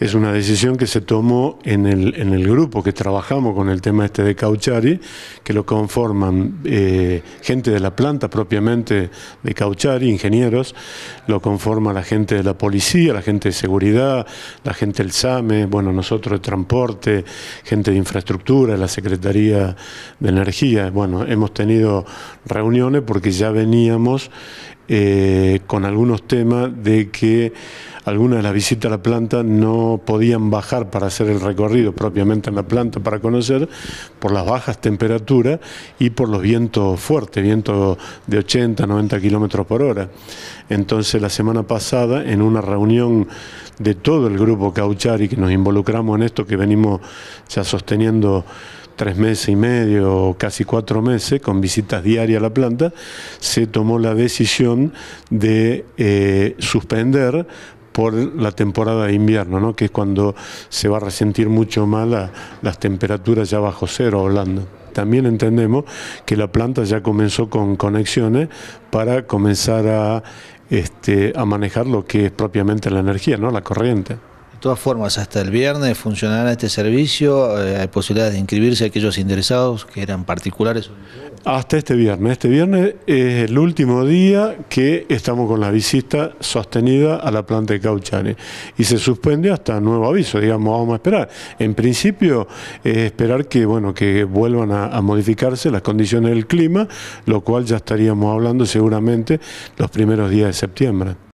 es una decisión que se tomó en el, en el grupo que trabajamos con el tema este de Cauchari, que lo conforman eh, gente de la planta propiamente de Cauchari, ingenieros, lo conforma la gente de la policía, la gente de seguridad, la gente del SAME, bueno, nosotros de transporte, gente de infraestructura, la Secretaría de Energía. Bueno, hemos tenido reuniones porque ya veníamos eh, con algunos temas de que algunas de las visitas a la planta no podían bajar para hacer el recorrido propiamente en la planta para conocer por las bajas temperaturas y por los vientos fuertes, vientos de 80, 90 kilómetros por hora. Entonces la semana pasada en una reunión de todo el grupo Cauchari que nos involucramos en esto, que venimos ya sosteniendo tres meses y medio, casi cuatro meses, con visitas diarias a la planta, se tomó la decisión de eh, suspender por la temporada de invierno, ¿no? que es cuando se va a resentir mucho más las temperaturas ya bajo cero hablando también entendemos que la planta ya comenzó con conexiones para comenzar a, este, a manejar lo que es propiamente la energía, ¿no? la corriente. De todas formas, hasta el viernes funcionará este servicio. Eh, hay posibilidades de inscribirse a aquellos interesados que eran particulares. Hasta este viernes. Este viernes es el último día que estamos con la visita sostenida a la planta de Cauchane. Y se suspende hasta nuevo aviso, digamos, vamos a esperar. En principio, esperar que, bueno, que vuelvan a modificarse las condiciones del clima, lo cual ya estaríamos hablando seguramente los primeros días de septiembre.